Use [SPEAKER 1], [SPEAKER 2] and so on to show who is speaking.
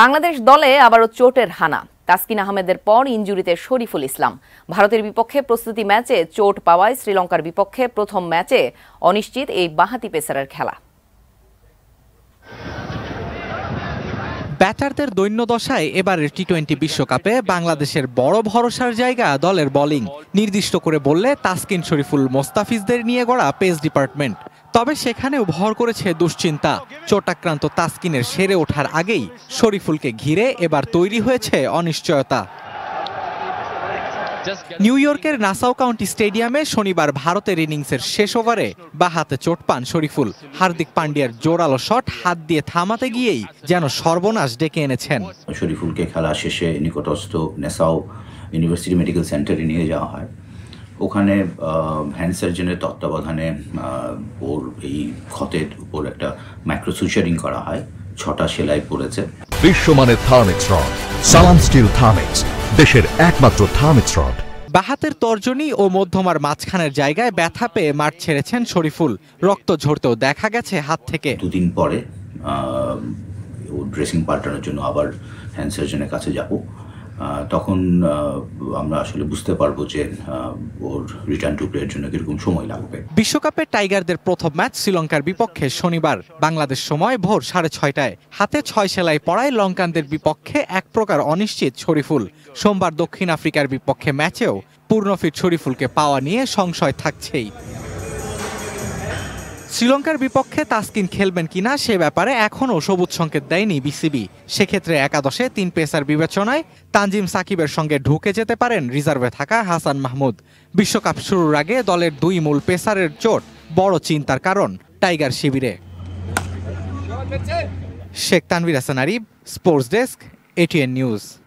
[SPEAKER 1] বাংলাদেশ দলে আবারও চোটের হানা তাসকিন আহমেদের পর ইঞ্জুরিতে শরীফুল ইসলাম ভারতের বিপক্ষে প্রস্তুতি ম্যাচে চোট পাওয়ায় শ্রীলঙ্কার বিপক্ষে প্রথম ম্যাচে অনিশ্চিত এই বাহাতি পেসারের খেলা
[SPEAKER 2] ব্যাটারদের দৈন্যদশায় এবারের টি টোয়েন্টি বিশ্বকাপে বাংলাদেশের বড় ভরসার জায়গা দলের বোলিং নির্দিষ্ট করে বললে তাসকিন শরীফুল মোস্তাফিজদের নিয়ে গড়া পেস ডিপার্টমেন্ট তবে সেখানেও ভর করেছে দুশ্চিন্তা চোটাক্রান্ত তাসকিনের সেরে ওঠার আগেই শরীফুলকে ঘিরে এবার তৈরি হয়েছে অনিশ্চয়তা নিউ ইয়র্কের নাসাও কাউন্টি স্টেডিয়ামে শনিবার ভারতের ইনিংসের শেষ ওভারে বা হাতে চোট পান শরীফুল হার্দিক পান্ডিয়ার জোরালো শট হাত দিয়ে থামাতে গিয়েই যেন সর্বনাশ ডেকে এনেছেন
[SPEAKER 1] শরীফুলকে খেলা শেষে নিকটস্থ নেসাও ইউনিভার্সিটি মেডিকেল সেন্টারে নিয়ে যাওয়া হয় ওখানে হ্যান্ড সার্জনের তত্ত্বাবধানে ওর এই ক্ষতের উপর একটা মাইক্রো সুচারিং করা হয় ছটা সেলাই পড়েছে বিশ্বমানের থার্মিক্স রড সালাম স্টিল থার্মিক্স দেশের একমাত্র থার্মিক্স রড
[SPEAKER 2] বাহাতের তর্জনী ও মধ্যমার মাঝখানের জায়গায় ব্যথা পেয়ে মাঠ ছেড়েছেন শরীফুল রক্ত ঝরতেও দেখা গেছে হাত থেকে
[SPEAKER 1] দুদিন পরে ও ড্রেসিং পাল্টানোর জন্য আবার হ্যান্ড সার্জনের কাছে যাব তখন আমরা আসলে বুঝতে পারবো যে ওর রিটার্ন টু প্লেয়ের জন্য কিরকম সময় লাগবে
[SPEAKER 2] বিশ্বকাপে টাইগারদের প্রথম ম্যাচ শ্রীলঙ্কার বিপক্ষে শনিবার বাংলাদেশ সময় ভোর সাড়ে ছয়টায় হাতে ছয় সেলাই পড়ায় লঙ্কানদের বিপক্ষে এক প্রকার অনিশ্চিত শরীফুল সোমবার দক্ষিণ আফ্রিকার বিপক্ষে ম্যাচেও পূর্ণফিট শরীফুলকে পাওয়া নিয়ে সংশয় থাকছেই শ্রীলঙ্কার বিপক্ষে তাসকিন খেলবেন কিনা সে ব্যাপারে এখনও সবুজ সংকেত দেয়নি বিসিবি সেক্ষেত্রে একাদশে তিন পেসার বিবেচনায় তানজিম সাকিবের সঙ্গে ঢুকে যেতে পারেন রিজার্ভে থাকা হাসান মাহমুদ বিশ্বকাপ শুরুর আগে দলের দুই মূল পেসারের চোট বড় চিন্তার কারণ টাইগার শিবিরে Sheikh Tanvir Hasan Arif sports
[SPEAKER 1] desk ATN news